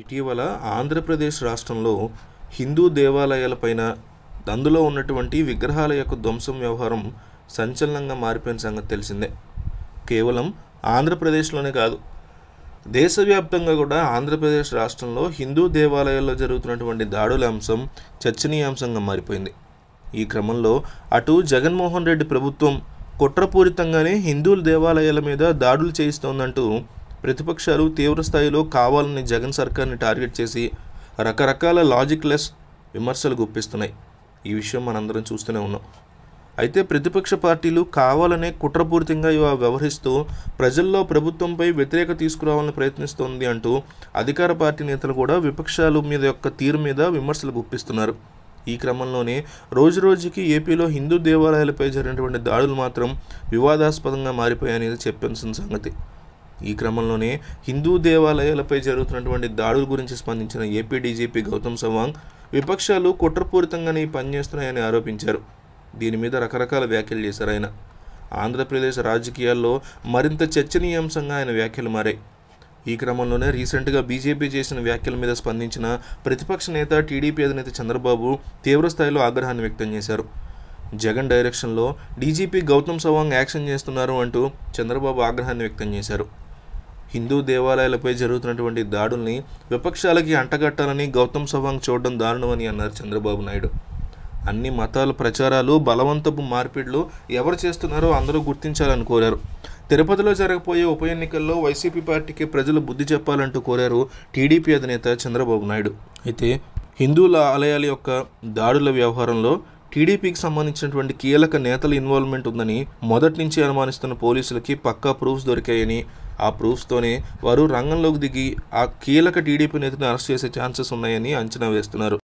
ఇటీవల ఆంధ్రప్రదేశ్ రాష్ట్రంలో హిందూ దేవాలయాలపైన అందులో ఉన్నటువంటి విగ్రహాల యొక్క ధ్వంసం వ్యవహారం సంచలనంగా మారిపోయిన సంగతి తెలిసిందే కేవలం ఆంధ్రప్రదేశ్లోనే కాదు దేశవ్యాప్తంగా కూడా ఆంధ్రప్రదేశ్ రాష్ట్రంలో హిందూ దేవాలయాల్లో జరుగుతున్నటువంటి దాడుల అంశం చర్చనీయాంశంగా మారిపోయింది ఈ క్రమంలో అటు జగన్మోహన్ రెడ్డి ప్రభుత్వం కుట్రపూరితంగానే హిందూ దేవాలయాల మీద దాడులు చేయిస్తోందంటూ ప్రతిపక్షాలు తీవ్రస్థాయిలో కావాలని జగన్ సర్కార్ని టార్గెట్ చేసి రకరకాల లాజిక్లెస్ విమర్శలు గుప్పిస్తున్నాయి ఈ విషయం మనందరం చూస్తూనే ఉన్నాం అయితే ప్రతిపక్ష పార్టీలు కావాలనే కుట్రపూరితంగా వ్యవహరిస్తూ ప్రజల్లో ప్రభుత్వంపై వ్యతిరేక తీసుకురావాలని ప్రయత్నిస్తోంది అంటూ అధికార పార్టీ నేతలు కూడా విపక్షాలు మీద యొక్క తీరు మీద విమర్శలు గుప్పిస్తున్నారు ఈ క్రమంలోనే రోజురోజుకి ఏపీలో హిందూ దేవాలయాలపై జరిగినటువంటి దాడులు మాత్రం వివాదాస్పదంగా మారిపోయాయనేది చెప్పాల్సిన సంగతి ఈ క్రమంలోనే హిందూ దేవాలయాలపై జరుగుతున్నటువంటి దాడుల గురించి స్పందించిన ఏపీ డీజీపీ గౌతమ్ సవాంగ్ విపక్షాలు కుట్రపూరితంగానే పనిచేస్తున్నాయని ఆరోపించారు దీని మీద రకరకాల వ్యాఖ్యలు చేశారు ఆయన ఆంధ్రప్రదేశ్ రాజకీయాల్లో మరింత చర్చనీయాంశంగా ఆయన వ్యాఖ్యలు మారాయి ఈ క్రమంలోనే రీసెంట్గా బీజేపీ చేసిన వ్యాఖ్యల మీద స్పందించిన ప్రతిపక్ష నేత టీడీపీ అధినేత చంద్రబాబు తీవ్రస్థాయిలో ఆగ్రహాన్ని వ్యక్తం చేశారు జగన్ డైరెక్షన్లో డీజీపీ గౌతమ్ సవాంగ్ యాక్షన్ చేస్తున్నారు అంటూ చంద్రబాబు ఆగ్రహాన్ని వ్యక్తం చేశారు హిందూ దేవాలయాలపై జరుగుతున్నటువంటి దాడుల్ని విపక్షాలకి అంటగట్టాలని గౌతమ్ సవాంగ్ చూడడం దారుణమని అన్నారు చంద్రబాబు నాయుడు అన్ని మతాల ప్రచారాలు బలవంతపు మార్పిడ్లు ఎవరు చేస్తున్నారో అందరూ గుర్తించాలని కోరారు తిరుపతిలో జరగబోయే ఉప ఎన్నికల్లో వైసీపీ పార్టీకి ప్రజలు బుద్ధి చెప్పాలంటూ కోరారు టీడీపీ అధినేత చంద్రబాబు నాయుడు అయితే హిందువుల ఆలయాల యొక్క దాడుల వ్యవహారంలో టీడీపీకి సంబంధించినటువంటి కీలక నేతల ఇన్వాల్వ్మెంట్ ఉందని మొదటి నుంచి అనుమానిస్తున్న పోలీసులకి పక్కా ప్రూఫ్స్ దొరికాయని ఆ ప్రూఫ్స్తోనే వారు రంగంలోకి దిగి ఆ కీలక టీడీపీ నేతను అరెస్ట్ చేసే ఛాన్సెస్ ఉన్నాయని అంచనా వేస్తున్నారు